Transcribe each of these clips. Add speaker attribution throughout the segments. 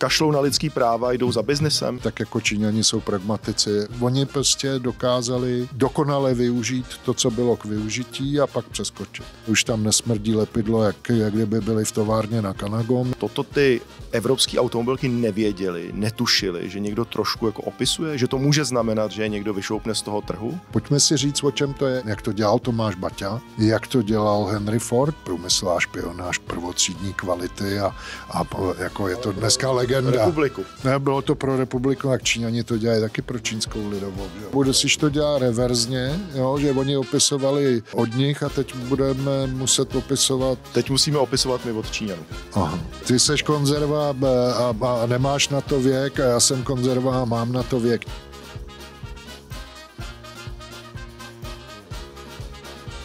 Speaker 1: kašlou na lidský práva, jdou za biznesem. Tak jako Číňani jsou pragmatici. Oni prostě dokázali dokonale využít to, co bylo k využití a pak přeskočit. Už tam
Speaker 2: nesmrdí lepidlo, jak, jak kdyby byli v továrně na Kanagom. Toto ty evropské automobilky nevěděli, netušili, že někdo trošku jako opisuje, že to může znamenat, že někdo vyšoupne z toho trhu.
Speaker 1: Pojďme si říct, o čem to je. Jak to dělal Tomáš Baťa, jak to dělal Henry Ford, průmyslář, pionář, prvotřídní kvality a, a jako je to dneska leg- legenda. Republiku. Ne, bylo to pro republiku, jak Číňani to dělají taky pro čínskou lidovou. si to dělat reverzně, jo, že oni opisovali od nich a teď budeme muset
Speaker 2: opisovat... Teď musíme opisovat my od Číňanů.
Speaker 1: Aha. Ty seš konzerva eh, a, a, nemáš na to věk a já jsem konzerva a mám na to věk.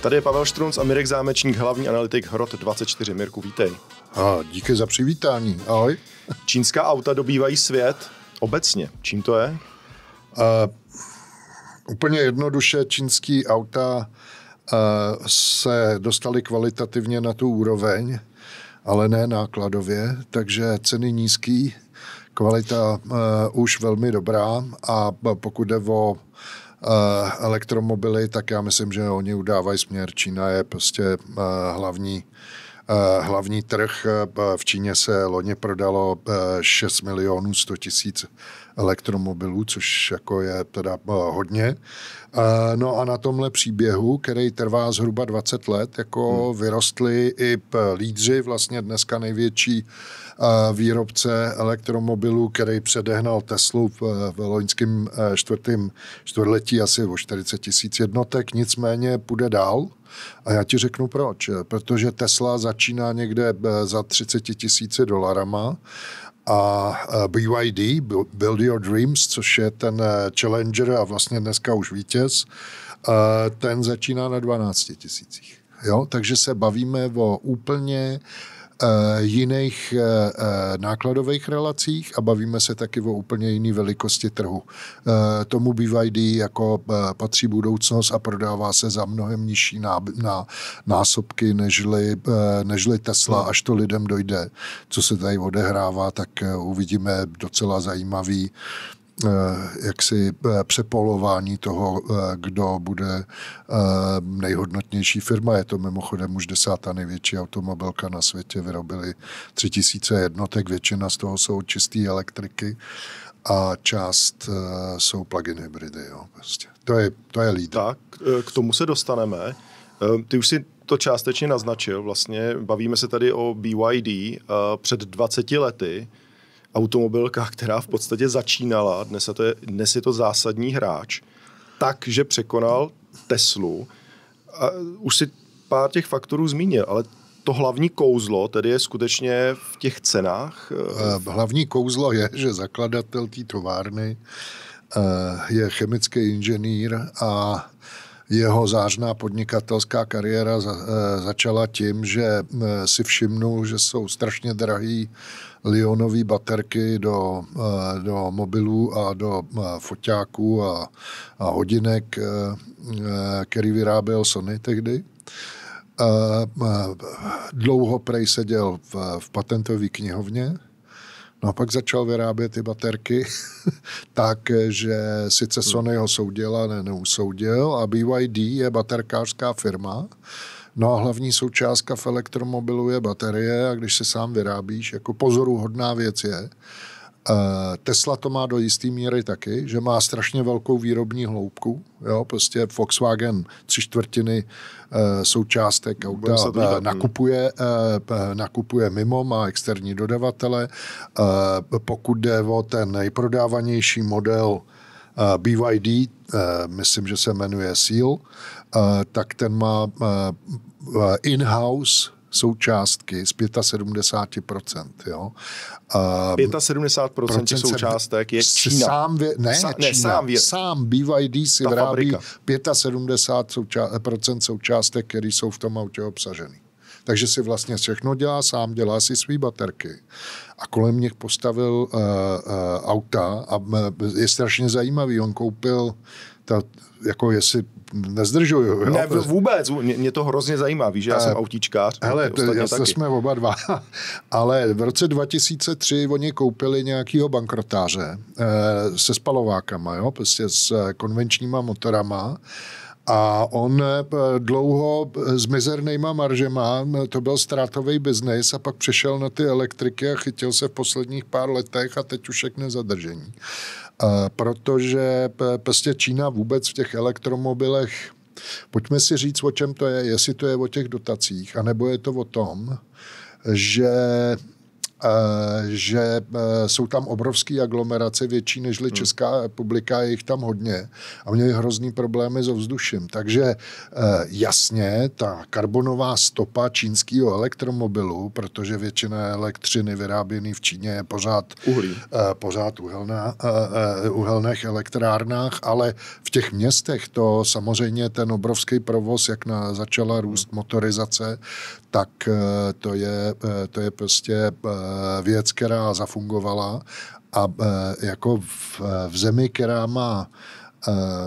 Speaker 2: Tady je Pavel Štrunc a Mirek Zámečník, hlavní analytik Hrot 24. Mirku, vítej. A díky za přivítání. Ahoj. Čínská auta dobývají svět obecně. Čím to je? Uh, úplně jednoduše čínský auta uh, se dostaly kvalitativně
Speaker 1: na tu úroveň, ale ne nákladově, takže ceny nízký, kvalita uh, už velmi dobrá a pokud jde o elektromobily, tak já myslím, že oni udávají směr. Čína je prostě hlavní Eh, hlavní trh. Eh, v Číně se loni prodalo 6 eh, milionů 100 tisíc elektromobilů, což jako je teda eh, hodně. Eh, no a na tomhle příběhu, který trvá zhruba 20 let, jako hmm. vyrostli i lídři, vlastně dneska největší eh, výrobce elektromobilů, který předehnal Teslu v, v loňském čtvrtém čtvrtletí asi o 40 tisíc jednotek, nicméně půjde dál. A já ti řeknu proč. Protože Tesla začíná někde za 30 tisíci dolarama a e, BYD, Build Your Dreams, což je ten e, Challenger a vlastně dneska už vítěz, e, ten začíná na 12 tisících. Jo? Takže se bavíme o úplně uh, Eh, jiných eh, eh, nákladových relacích a bavíme se taky o úplně jiné velikosti trhu. Tomu BYD jako patří budoucnost a prodává se za mnohem nižší násobky nežli, nežli Tesla, hmm. až to lidem dojde. Co se tady odehrává, tak uvidíme docela zajímavý Eh, jaksi eh, přepolování toho, eh, kdo bude nejhodnotnější firma. Je to mimochodem už desátá největší automobilka na světě. Vyrobili 3000 jednotek, většina z toho jsou čisté
Speaker 2: elektriky a část jsou plug-in hybridy. Jo, prostě. To je, to je lídr. Tak, k tomu se dostaneme. Ty už si to částečně naznačil. Vlastně bavíme se tady o BYD před 20 lety automobilka, která v podstatě začínala, dnes je to, je, dnes je to zásadní hráč, tak, že překonal Teslu. A už si pár těch faktorů zmínil, ale to hlavní kouzlo tedy je skutečně v těch cenách? Eh, eh, hlavní
Speaker 1: kouzlo je, že zakladatel té továrny eh, je chemický inženýr a jeho zářná podnikatelská kariéra začala tím, že si všimnul, že jsou strašně drahý lionové baterky do, eh, do mobilů a do eh, foťáků a, a hodinek, eh, který vyráběl Sony tehdy. Dlouho prej seděl v, v patentové knihovně. No a pak začal vyrábět ty baterky tak, že sice Sony ho soudila, ne, neusoudil a BYD je baterkářská firma, No a hlavní součástka v elektromobilu je baterie a když se sám vyrábíš, jako pozoruhodná věc je, eh, Tesla to má do jisté míry taky, že má strašně velkou výrobní hloubku. Jo, prostě Volkswagen tři čtvrtiny eh, součástek auta hm. nakupuje, eh, nakupuje mimo, má externí dodavatele. Pokud jde o ten nejprodávanější model BYD, myslím, že se jmenuje Seal, tak ten má Eh, in-house součástky z 75%. Jo? Um, eh,
Speaker 2: 75% součástek je Čína. Sám, vě, ne, Sa, ne, Čína, sám, vě,
Speaker 1: sám BYD si vyrábí fabrika. 75% eh, součástek, které jsou v tom autě obsažené. Takže si vlastně všechno dělá sám, dělá si své baterky. A kolem nich postavil uh, uh, auta a je strašně zajímavý. On koupil ta, jako jestli nezdržuju. Jo? Ne, vůbec,
Speaker 2: mě, mě to hrozně zajímá, víš, já eh, jsem autíčkář. Hele, to, jasně taky. jsme
Speaker 1: oba dva, ale v roce 2003 oni koupili nějakýho bankrotáře eh, se spalovákama, jo, prostě s eh, konvenčníma motorama a on dlouho s mizernýma maržema, to byl ztrátový biznis a pak přešel na ty elektriky a chytil se v posledních pár letech a teď už je k nezadržení. Eh, protože eh, prostě Čína vůbec v těch elektromobilech Pojďme si říct, o čem to je, jestli to je o těch dotacích, anebo je to o tom, že Eh, že eh, jsou tam obrovské aglomerace, větší než hmm. Česká republika, je jich tam hodně a měli hrozný problémy s ovzduším. Takže eh, jasně, ta karbonová stopa čínského elektromobilu, protože většina elektřiny vyráběný v Číně je pořád, Uhlí. pořád uhelná, uhelných elektrárnách, ale v těch městech to samozřejmě ten obrovský provoz, jak na, začala růst hmm. motorizace, tak to je, to je prostě Eh, věc, která zafungovala a eh, jako v, eh, v zemi, která má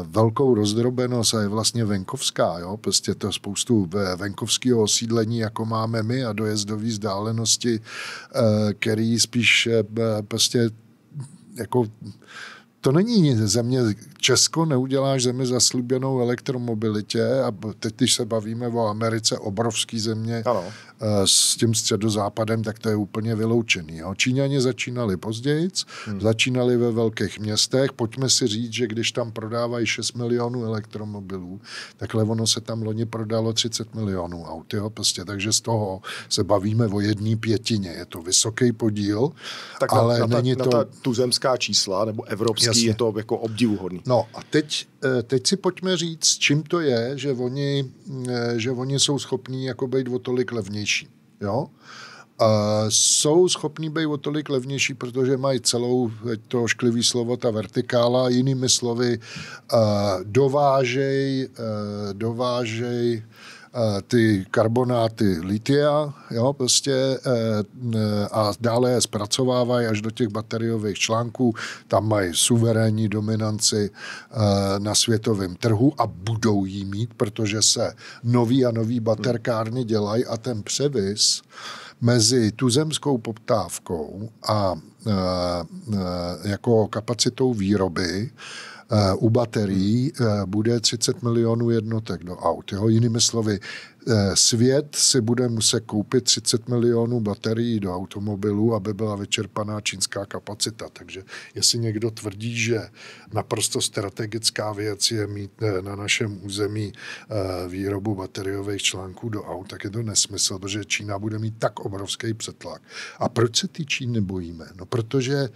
Speaker 1: velkou rozdrobenost a je vlastně venkovská. Jo? Prostě to spoustu venkovského osídlení, jako máme my a dojezdové vzdálenosti, který spíš prostě jako to není země, Česko neuděláš zemi zaslíbenou elektromobilitě a teď, když se bavíme o Americe, obrovský země, ano. Eh, s tím středozápadem, tak to je úplně vyloučený. Jo. Číňani začínali později, hmm. začínali ve velkých městech. Pojďme si říct, že když tam prodávají 6 milionů elektromobilů, takhle ono se tam loni prodalo 30 milionů aut. Jo, prostě. Takže z toho se bavíme o jedné pětině. Je to vysoký podíl, tak ale na, ta, není to... Na ta
Speaker 2: tuzemská čísla nebo evropský Jasně. je to jako obdivuhodný.
Speaker 1: No a teď, eh, teď si pojďme říct, čím to je, že oni, eh, že oni jsou schopní jako být o tolik levnější levnější. Jo? Uh, jsou schopní být o tolik levnější, protože mají celou to šklivý slovo, ta vertikála, jinými slovy uh, dovážej, uh, dovážej Eh, ty karbonáty litia, jo, prostě eh, a dále je zpracovávají až do těch bateriových článků. Tam mají suverénní dominanci eh, na světovém trhu a budou jí mít, protože se nový a nový baterkárny dělají a ten převis mezi tuzemskou poptávkou a jako kapacitou výroby Eh, u baterií eh, bude 30 milionů jednotek do no, aut. Jo? Jinými slovy, Eh, svět si bude muset koupit 30 milionů baterií do automobilů, aby byla vyčerpaná čínská kapacita. Takže jestli někdo tvrdí, že naprosto strategická věc je mít eh, na našem území eh, výrobu bateriových článků do aut, tak je to nesmysl, protože Čína bude mít tak obrovský přetlak. A proč se ty Číny bojíme? No protože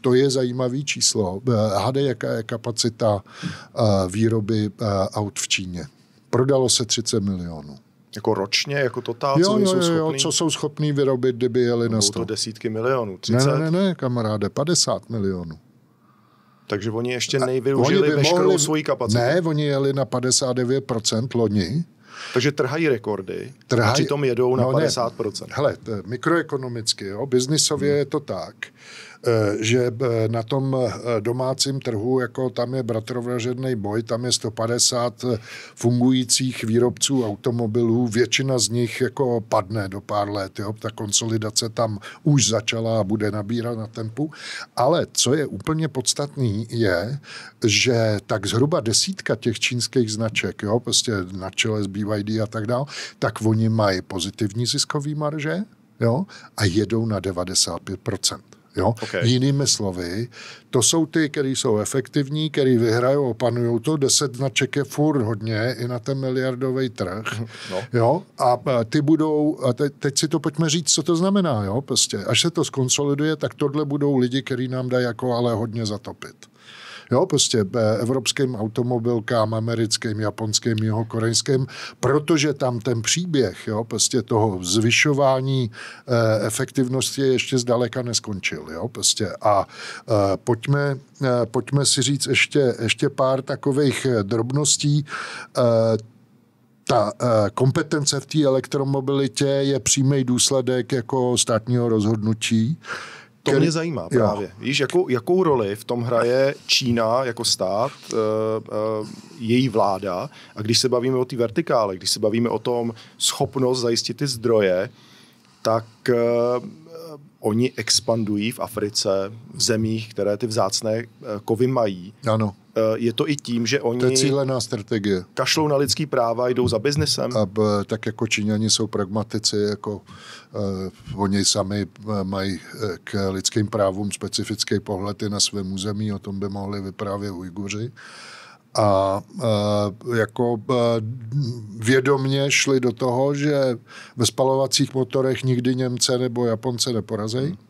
Speaker 1: to je zajímavý číslo. Hade, jaká je kapacita výroby aut v Číně? Prodalo se 30 milionů. Jako ročně,
Speaker 2: jako totál, jo, co jo, jsou jo, co jsou schopní vyrobit, kdyby jeli no, na 100. to desítky milionů, 30? Ne, ne,
Speaker 1: ne, kamaráde, 50 milionů. Takže oni ještě nejvyužili oni by veškerou mohli, svoji kapacitu. Ne, oni jeli na 59% loni. Takže trhají rekordy, trhají, a přitom jedou no na 50%. Ne, hele, mikroekonomicky, jo, biznisově hmm. je to tak, Eh, že eh, na tom eh, domácím trhu, jako tam je bratrovražedný boj, tam je 150 fungujících výrobců automobilů, většina z nich jako padne do pár let. Jo? Ta konsolidace tam už začala a bude nabírat na tempu. Ale co je úplně podstatný, je, že tak zhruba desítka těch čínských značek, jo? prostě na čele s BYD a tak dále, tak oni mají pozitivní ziskový marže jo? a jedou na 95%. Jo? Okay. Jinými slovy, to jsou ty, které jsou efektivní, které vyhrají, opanují to. Deset značek je furt hodně i na ten miliardový trh. Mhm, no. Jo? A ty budou, a te, teď si to pojďme říct, co to znamená. Jo? Prostě, až se to skonsoliduje, tak tohle budou lidi, kteří nám dají jako ale hodně zatopit jo, prostě eh, evropským automobilkám, americkým, japonským, jeho korejským, protože tam ten příběh jo, prostě toho zvyšování eh, efektivnosti ještě zdaleka neskončil. Jo, prostě. A eh, pojďme, eh, pojďme si říct ještě, ještě pár takových drobností. ta kompetence v té elektromobilitě je přímý důsledek jako státního rozhodnutí. To který... mě zajímá právě. Jo.
Speaker 2: Víš, jakou, jakou roli v tom hraje Čína jako stát, uh, uh, její vláda a když se bavíme o té vertikále, když se bavíme o tom schopnost zajistit ty zdroje, tak uh, oni expandují v Africe, v zemích, které ty vzácné kovy mají. Ano. Eh, je to i tím, že oni... To je cílená strategie. Kašlou na lidský práva, jdou za biznesem.
Speaker 1: A eh, tak jako Číňani jsou pragmatici, jako uh, oni sami mají k lidským právům specifické pohledy na svém území, o tom by mohli vyprávět Ujguři. A uh, jako uh, vědomně šli do toho, že ve spalovacích motorech nikdy Němce nebo Japonce neporazejí. Hmm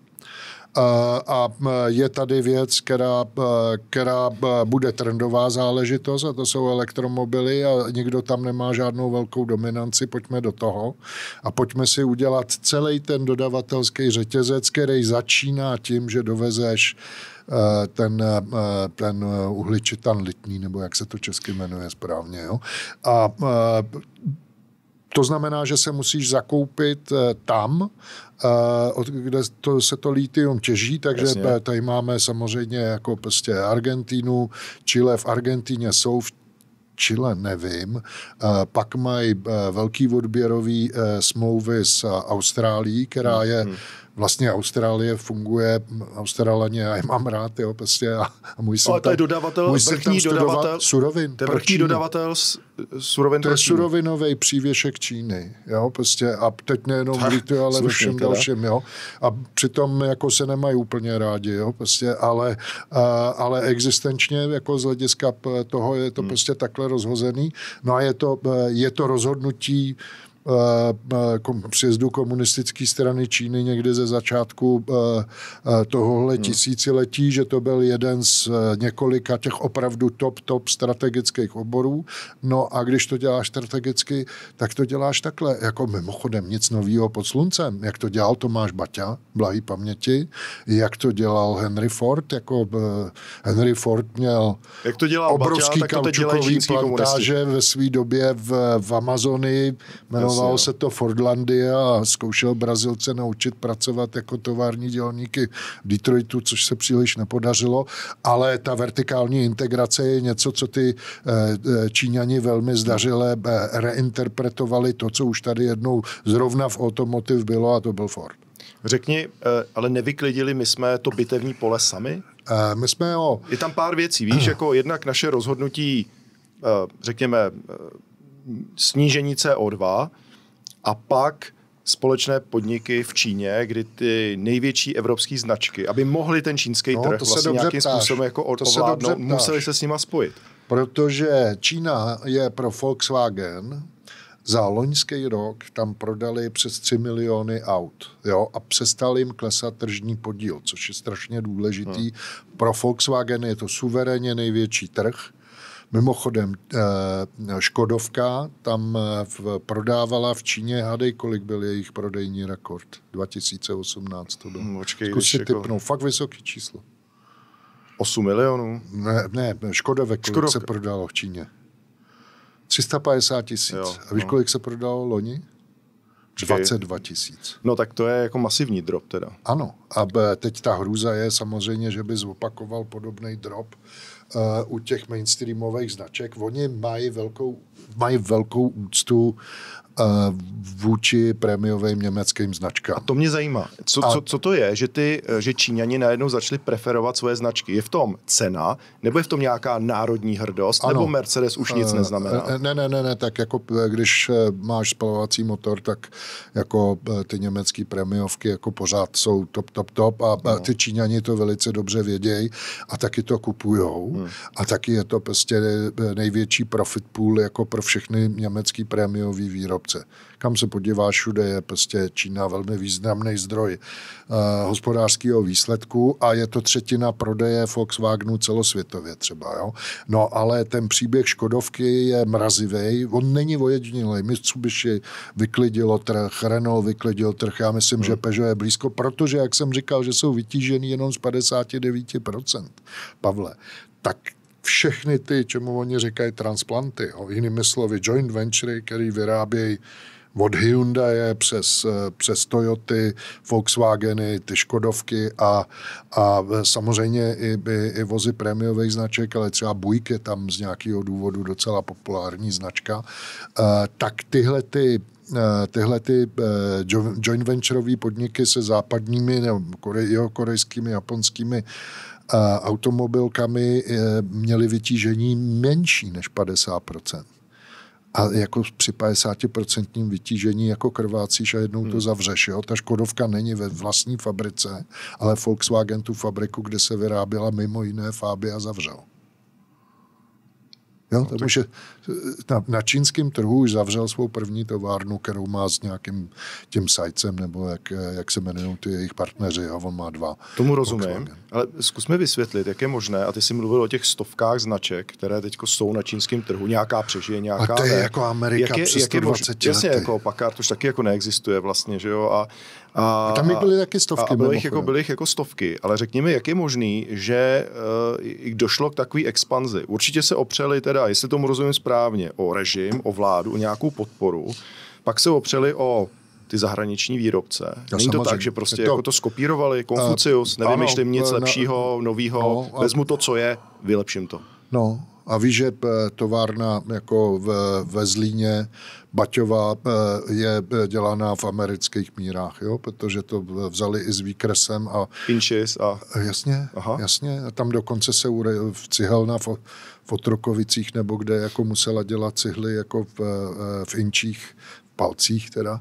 Speaker 1: a e, je tady věc, která, e, která e, bude trendová záležitost a to jsou elektromobily a nikdo tam nemá žádnou velkou dominanci, pojďme do toho a pojďme si udělat celý ten dodavatelský řetězec, který začíná tím, že dovezeš ten, ten uhličitan litný, nebo jak se to česky jmenuje správně. Jo? A to znamená, že se musíš zakoupit eh, tam, eh, kde to, se to lítium těží, takže Jasně. Eh, tady máme samozřejmě jako prostě Argentínu, Chile v Argentině jsou v Chile nevím. Pak mají velký odběrový smlouvy s Austrálií, která hmm, je hmm vlastně Austrálie funguje, Australaně, já mám rád, jo, prostě a, a můj syn Ale to je dodavatel, můj syn tam dodavatel, surovin. To je vrchní dodavatel
Speaker 2: s, surovin To je
Speaker 1: surovinový přívěšek Číny, jo, prostě a teď nejenom v Litu, ale ve všem dalším, jo. A přitom jako se nemají úplně rádi, jo, prostě, ale, a, ale existenčně jako z hlediska toho je to hmm. prostě takhle rozhozený. No a je to, e, je to rozhodnutí Eh, eh, kom, komunistické strany Číny někdy ze začátku eh, tohohle hmm. tisíciletí, že to byl jeden z několika těch opravdu top, top strategických oborů. No a když to děláš strategicky, tak to děláš takhle, jako mimochodem nic nového pod sluncem. Jak to dělal Tomáš Baťa, blahý paměti, jak to dělal Henry Ford, jako Henry Ford měl
Speaker 2: jak to dělal obrovský Baťa, kaučukový plantáže
Speaker 1: komunisti. ve své době v, v Amazonii, jmenoval Jmenovalo vlastně. se to Fordlandia a zkoušel Brazilce naučit pracovat jako tovární dělníky v Detroitu, což se příliš nepodařilo, ale ta vertikální integrace je něco, co ty eh, eh, Číňani velmi zdařile eh, reinterpretovali to, co už tady jednou zrovna
Speaker 2: v automotiv bylo a to byl Ford. Řekni, ale nevyklidili my jsme to bitevní pole sami? My jsme jo. Je tam pár věcí, víš, jako jednak naše rozhodnutí, řekněme, snížení CO2, a pak společné podniky v Číně, kdy ty největší evropské značky, aby mohly ten čínský no, trh vlastně nějakým ptáš. způsobem jako ovládnout, museli se s nima spojit. Protože
Speaker 1: Čína je pro Volkswagen za loňský rok tam prodali přes 3 miliony aut jo, a přestal jim klesat tržní podíl, což je strašně důležitý. Hmm. Pro Volkswagen je to suverénně největší trh Mimochodem, eh, Škodovka tam eh, prodávala v Číně, hadej, kolik byl jejich prodejní rekord. 2018 to bylo. Hmm, počkej, Zkus si jako- typnout, jako... fakt vysoký číslo. 8 milionů? Ne, ne Škodovek, kolik Škodovka. se prodalo v Číně. 350 tisíc. A víš, no. kolik se prodalo loni? 22 tisíc. No tak to je jako masivní drop teda. Ano. A teď ta hrůza je samozřejmě, že by zopakoval podobný drop uh, u těch mainstreamových značek. Oni
Speaker 2: mají velkou,
Speaker 1: mají velkou úctu vůči prémiovým německým značkám. A to mě zajímá. Co, a... co,
Speaker 2: co to je, že, ty, že Číňani najednou začali preferovat svoje značky? Je v tom cena, nebo je v tom nějaká národní hrdost, ano. nebo Mercedes už nic eh, neznamená? Eh,
Speaker 1: ne, ne, ne, ne, tak jako eh, když máš spalovací motor, tak jako ty německé prémiovky jako pořád jsou top, top, top a no. ty Číňani to velice dobře vědějí a taky to kupujou hmm. a taky je to prostě největší profit pool jako pro všechny německý prémiový výrobce produkce. Kam se podíváš? všude, je prostě Čína velmi významný zdroj uh, hospodářského výsledku a je to třetina prodeje Volkswagenu celosvětově třeba. Jo? No ale ten příběh Škodovky je mrazivý, on není ojedinělý. Mitsubishi vyklidilo trh, Renault vyklidil trh, já myslím, hmm. že Peugeot je blízko, protože, jak jsem říkal, že jsou vytížený jenom z 59%. Pavle, tak všechny ty, čemu oni říkají transplanty, o jinými slovy joint venture, který vyrábějí od Hyundai přes, přes Toyoty, Volkswageny, ty Škodovky a, a samozřejmě i, by, i vozy prémiových značek, ale třeba Buick je tam z nějakého důvodu docela populární značka, e, tak tyhle ty e, tyhle ty e, joint ventureové podniky se západními nebo korejskými, japonskými a automobilkami eh, měli vytížení menší než 50%. A jako při 50% vytížení jako krvácíš a jednou to hmm. zavřeš. Jo? Ta Škodovka není ve vlastní fabrice, ale Volkswagen tu fabriku, kde se vyráběla mimo jiné a zavřel. Jo, no, to eh, na, na čínském trhu už zavřel svou první továrnu, kterou má s nějakým tím
Speaker 2: sajcem, nebo jak, eh, jak se jmenují ty
Speaker 1: jejich partneři, a on má dva. Tomu rozumím,
Speaker 2: Volkswagen. ale zkusme vysvětlit, jak je možné, a ty jsi mluvil o těch stovkách značek, které teď jsou na čínském trhu, nějaká přežije, nějaká A to je ne. jako Amerika jak je, přes jak Jasně, jako Packard už taky jako neexistuje vlastně, že jo, a a, tam byly taky stovky. A bylo jich jako, byly jich jako stovky, ale řekněme, jak je možný, že uh, došlo k takové expanzi. Určitě se opřeli teda, jestli tomu rozumím správně, o režim, o vládu, o nějakou podporu. Pak se opřeli o ty zahraniční výrobce. Já Není samozřejmě. to tak, že prostě to, jako to skopírovali, Konfucius, uh, nevymýšlím nic eh, na, lepšího, novýho, no, vezmu to, co je, vylepším to.
Speaker 1: No, a víš, že eh, továrna jako v, ve Zlíně Baťová eh, je eh, dělaná v amerických mírách, jo? protože to vzali i s výkresem. A, Inches a... Jasně, Aha. jasně. A tam dokonce se ure, v cihelna v, v Otrokovicích nebo kde jako musela dělat cihly jako v, v Inčích palcích teda,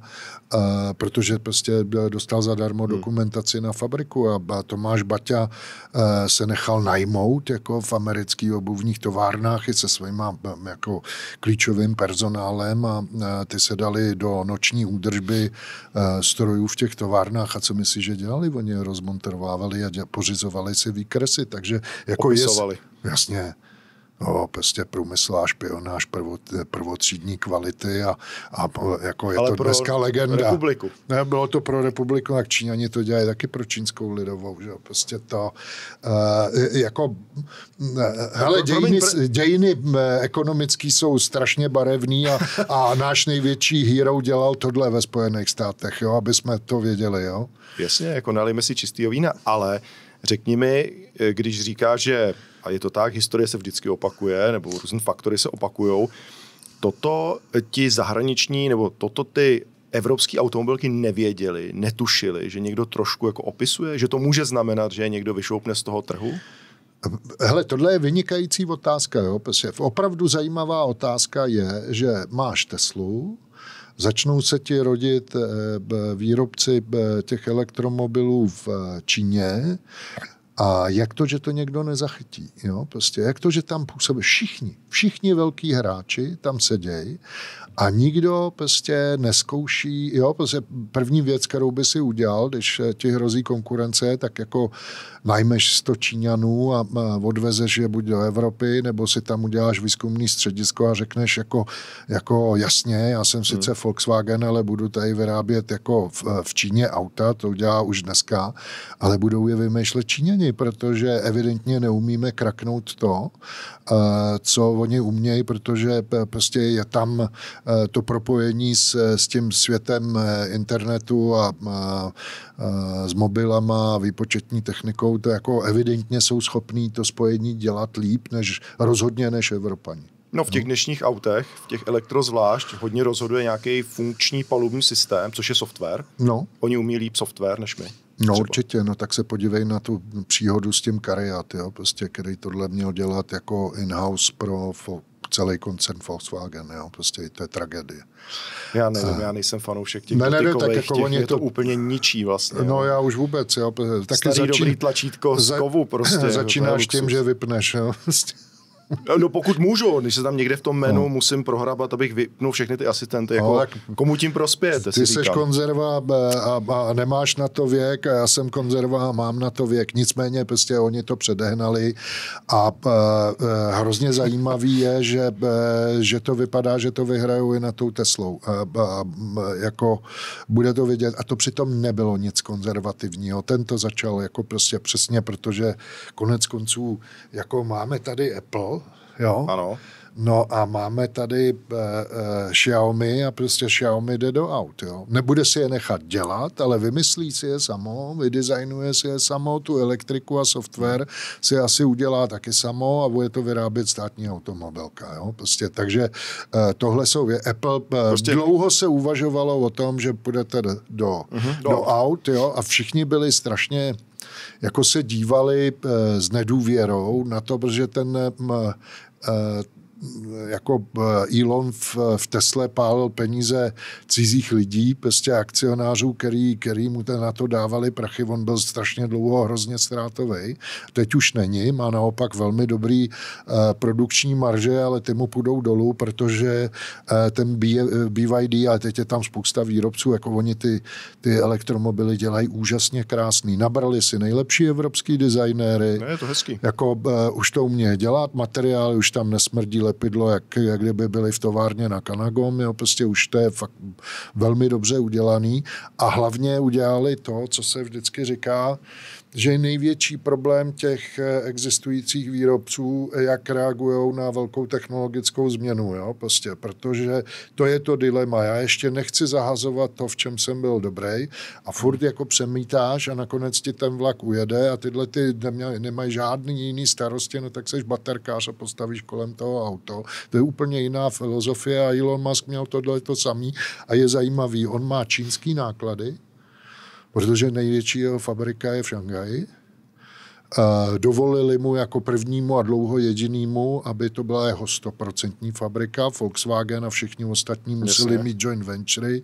Speaker 1: a, protože prostě dostal zadarmo hmm. dokumentaci na fabriku a, a Tomáš Baťa a, e, se nechal najmout jako v amerických obuvních továrnách i se svým jako klíčovým personálem a, a e, ty se dali do noční údržby a, e, strojů v těch továrnách a co myslíš, že dělali? Oni je a dě, pořizovali si výkresy, takže jako je, jasně, No, prostě a špionáž prvo, prvotřídní kvality a, a jako je Ale to pro dneska legenda. Republiku. Ne, bylo to pro republiku, jak Číňani to dělají taky pro čínskou lidovou, že prostě to uh, jako ne, eh, hele, dějiny, dějiny eh, ekonomický jsou strašně
Speaker 2: barevný a,
Speaker 1: a náš největší hero dělal tohle ve Spojených státech, jo, aby jsme to věděli, jo.
Speaker 2: Jasně, jako nalijeme si čistýho vína, ale řekni mi, když říká, že a je to tak, historie se vždycky opakuje, nebo různé faktory se opakují. Toto ti zahraniční, nebo toto ty evropský automobilky nevěděli, netušili, že někdo trošku jako opisuje, že to může znamenat, že někdo vyšoupne z toho trhu? Hele, tohle je vynikající otázka, jo, Opravdu zajímavá
Speaker 1: otázka je, že máš Teslu, začnou se ti rodit eh, výrobci těch elektromobilů v eh, Číně, a jak to, že to někdo nezachytí? Jo? Prostě jak to, že tam působí všichni, všichni velký hráči tam sedějí a nikdo prostě neskouší, jo? Prostě první věc, kterou by si udělal, když eh, ti hrozí konkurence, tak jako najmeš 100 Číňanů a odvezeš je buď do Evropy, nebo si tam uděláš výzkumný středisko a řekneš jako, jako jasně, já jsem hmm. sice hmm. Volkswagen, ale budu tady vyrábět jako v, v Číně auta, to dělá už dneska, ale budou je vymýšlet Číňani, protože evidentně neumíme kraknout to, eh, co oni umějí, protože prostě je tam eh, to propojení s, s tím světem eh, internetu a, a, a s mobilama, výpočetní technikou to jako evidentně jsou schopní to spojení dělat líp, než rozhodně než Evropani.
Speaker 2: No v těch dnešních autech, v těch zvlášť, hodně rozhoduje nějaký funkční palubní systém, což je software. No. Oni umí líp software než my.
Speaker 1: No třeba. určitě, no tak se podívej na tu příhodu s tím Kariat, jo, prostě, který tohle měl dělat jako in-house pro celý koncern
Speaker 2: Volkswagen, jo, prostě to je tragédie. Já nevím, a... Eh, já nejsem fanoušek těch ne, ne, ne, tak jako těch, oni to... to úplně ničí vlastně. No jo. No. já už vůbec, jo, taky Starý začín... dobrý tlačítko z kovu prostě. Začínáš tím, že
Speaker 1: vypneš, jo. Prostě.
Speaker 2: No, no pokud můžu, když se tam někde v tom menu no. musím prohrabat, abych vypnul všechny ty asistenty, jako no, tak komu tím prospějete? Ty jsi
Speaker 1: konzerva eh, a, a nemáš na to věk a já jsem konzerva a mám na to věk, nicméně prostě oni to předehnali a, a, eh, a eh, hrozně zajímavý je, že, že to vypadá, že to vyhrajou i na tou Teslou. A, a, jako bude to vidět a to přitom nebylo nic konzervativního. Ten to začal jako prostě přesně, protože konec konců jako máme tady Apple, jo? Ano. No a máme tady e, e, Xiaomi a prostě Xiaomi jde do aut. Jo. Nebude si je nechat dělat, ale vymyslí si je samo, vydesignuje si je samo, tu elektriku a software si asi udělá taky samo a bude to vyrábět státní automobilka. Jo. Prostě, takže e, tohle jsou je Apple. Prostě... Dlouho se uvažovalo o tom, že půjdete do, mm-hmm, do, do aut jo, a všichni byli strašně jako se dívali s nedůvěrou na to, protože ten uh, jako eh, Elon v, v Tesle pálil peníze cizích lidí, prostě akcionářů, který, který mu ten na to dávali prachy, on byl strašně dlouho hrozně ztrátový. Teď už není, má naopak velmi dobrý eh, produkční marže, ale ty mu půjdou dolů, protože eh, ten BYD, a teď je tam spousta výrobců, jako oni ty, ty elektromobily dělají úžasně krásný. Nabrali si nejlepší evropský designéry. Ne, je to hezký. Jako uh, už to umě dělat, materiály už tam nesmrdí lepidlo, jak, jak kdyby byly v továrně na Kanagom, jo, prostě už to je fakt velmi dobře udělaný a hlavně udělali to, co se vždycky říká, že je největší problém těch eh, existujících výrobců, eh, jak reagují na velkou technologickou změnu, jo? Prostě, protože to je to dilema. Já ještě nechci zahazovat to, v čem jsem byl dobrý a furt jako přemítáš a nakonec ti ten vlak ujede a tyhle ty nemají žádný jiný starosti, no tak seš baterkář a postavíš kolem toho auto. To je úplně jiná filozofie a Elon Musk měl tohle to samý a je zajímavý. On má čínský náklady, protože největší jeho fabrika je v Šanghaji Eh, dovolili mu jako prvnímu a dlouho jedinému, aby to byla jeho stoprocentní fabrika, Volkswagen a všichni ostatní museli jasně. mít joint venture. vlastně.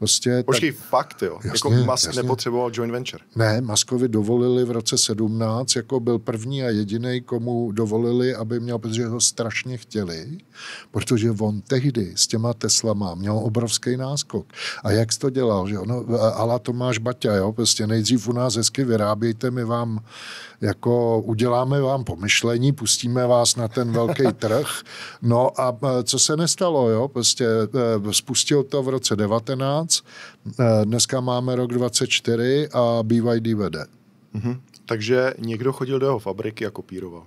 Speaker 1: Prostě Počkej, tak, fakt jo? Jasně, jako Musk jasně. nepotřeboval joint venture? Ne, Muskovi dovolili v roce 17, jako byl první a jediný, komu dovolili, aby měl, protože ho strašně chtěli, protože on tehdy s těma Teslama měl obrovský náskok. A jak jsi to dělal? Že ono, ala Tomáš Baťa, jo? Prostě nejdřív u nás hezky vyrábějte, my vám jako uděláme vám pomyšlení, pustíme vás na ten velký trh. No a e, co se nestalo, jo? Prostě e, spustil to v roce 19, e, dneska máme rok 24 a BYD vede.
Speaker 2: Mm-hmm. Takže někdo chodil do jeho fabriky a kopíroval.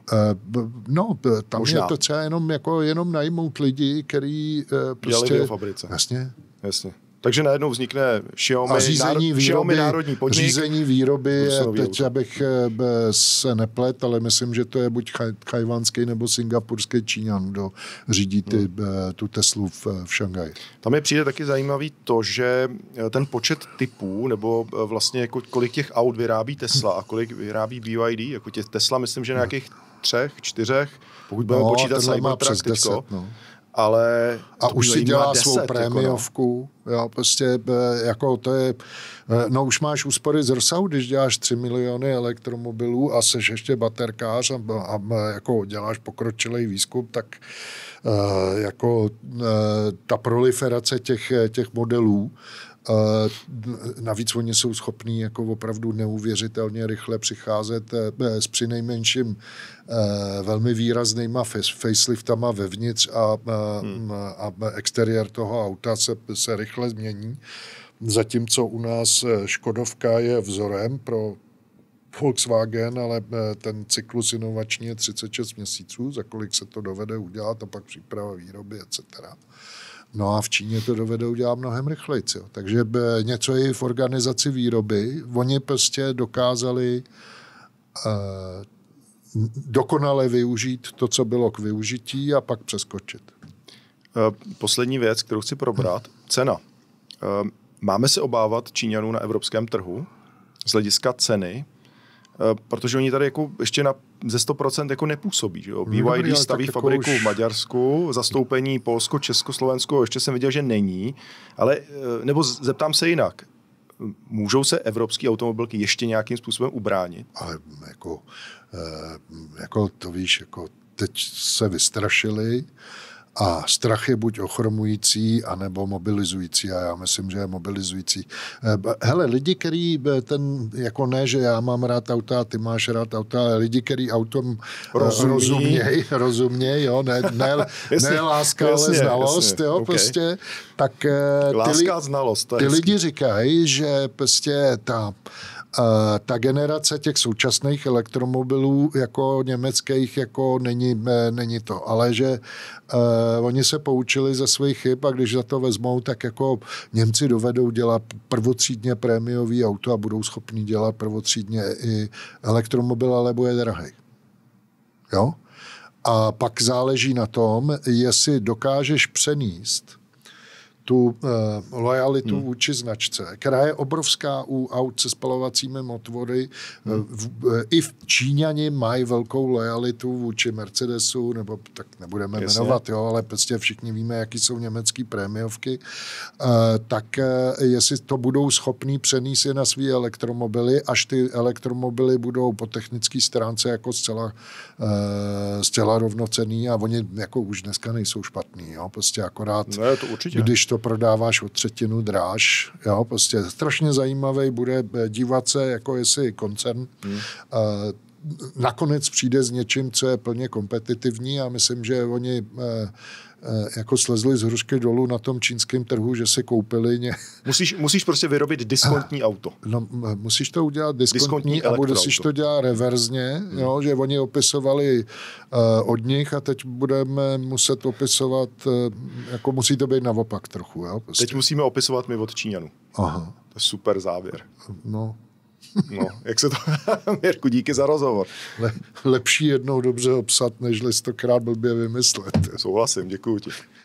Speaker 2: No, tam Možná. je to
Speaker 1: třeba jenom, jako, jenom najmout lidi,
Speaker 2: který prostě... Dělali v prostě fabrice. Jasně. Jasně. Takže najednou vznikne Xiaomi, řízení náro... výroby, Xiaomi národní podnik. Řízení výroby je, teď
Speaker 1: abych eh, se neplet, ale myslím, že to je buď chajvanský nebo singapurský Číňan, kdo řídí ty, hmm. Eh, tu Teslu v, eh, v Šangaji.
Speaker 2: Tam je přijde taky zajímavý to, že ten počet typů, nebo vlastně jako kolik těch aut vyrábí Tesla a kolik vyrábí BYD, jako tě Tesla myslím, že hmm. nějakých třech, čtyřech, pokud budeme no, počítat Cybertruck přes 10, no ale... A už si dělá svou prémiovku.
Speaker 1: Jako no. jo, prostě eh, jako to je... Eh, no už máš úspory z rozsahu, když děláš 3 miliony elektromobilů a seš ještě baterkář a, a jako děláš pokročilý výzkum, tak eh, jako ta proliferace těch, těch modelů Navíc oni jsou schopní jako opravdu neuvěřitelně rychle přicházet eh, s přinejmenším eh, velmi výraznýma faceliftama vevnitř a, hmm. a exteriér toho auta se, se rychle změní. Zatímco u nás eh, Škodovka je vzorem pro Volkswagen, ale ten cyklus inovační je 36 měsíců, za kolik se to dovede udělat a pak příprava výroby, etc. No a v Číně to dovedou dělat mnohem rychleji. co? Takže něco je v organizaci výroby. Oni prostě dokázali eh,
Speaker 2: dokonale využít to, co bylo k využití a pak přeskočit. Eh, poslední věc, kterou chci probrat, cena. Eh, máme se obávat Číňanů na evropském trhu z hlediska ceny, Eh, protože oni tady jako ještě na, ze 100% jako nepůsobí. Že jo? Hmm, BYD Dobrý, staví tak jako fabriku už... v Maďarsku, zastoupení Polsko, Česko, Slovensko, ještě jsem viděl, že není, ale eh, nebo zeptám se jinak. Můžou se evropské automobilky ještě nějakým způsobem ubránit? Ale jako, eh, jako to víš, jako teď se vystrašili, a
Speaker 1: strach je buď ochromující, anebo mobilizující. A já myslím, že je mobilizující. Eh, hele, lidi, který eh, ten, jako ne, že já mám rád auta ty máš rád auta, ale lidi, který autom eh, rozumí. rozumějí, rozuměj, jo, ne, ne, jasně, ne láska, jasně, ale znalost, jasně, jo, okay. prostě, tak... Láska ty, a
Speaker 2: znalost, to je Ty hezký. lidi
Speaker 1: říkají, že prostě ta ta generace těch současných elektromobilů jako německých jako není, eh, není to, ale že uh, oni se poučili ze svých chyb a když za to vezmou, tak jako Němci dovedou dělat prvotřídně prémiový auto a budou schopni dělat prvotřídně i elektromobil, ale bude drahý. Jo? A pak záleží na tom, jestli dokážeš přenést tu uh, lojalitu hmm. vůči značce, která je obrovská u aut se spalovacími motory. Eh, hmm. V, eh, i v Číňani mají velkou lojalitu vůči Mercedesu, nebo tak nebudeme Jasně. jmenovat, jo, ale prostě všichni víme, jaký jsou německé prémiovky. Uh, tak uh, jestli to budou schopní přenést je na své elektromobily, až ty elektromobily budou po technické stránce jako zcela, uh, zcela rovnocený a oni jako už dneska nejsou špatný. Jo, prostě akorát, ne,
Speaker 2: no, to určitě. když
Speaker 1: to prodáváš o třetinu dráž. Jo, prostě strašně zajímavý bude eh, dívat se, jako jestli koncern hmm. uh, nakonec přijde s něčím, co je plně kompetitivní a myslím, že oni eh, eh, jako slezli z hrušky dolů na tom čínském trhu, že si koupili ně...
Speaker 2: Musíš, musíš prostě vyrobit diskontní auto.
Speaker 1: No, musíš to udělat diskontní, diskontní nebo si to dělat reverzně, hmm. jo, že oni opisovali uh, od nich a teď budeme muset opisovat, uh, jako musí to být naopak trochu. Jo, prostě. Teď
Speaker 2: musíme opisovat my od Číňanů. Aha. To je super závěr. No, No, jak se to... Mirku, díky za rozhovor. Le,
Speaker 1: lepší jednou dobře obsat, než stokrát blbě vymyslet. Souhlasím, děkuji ti.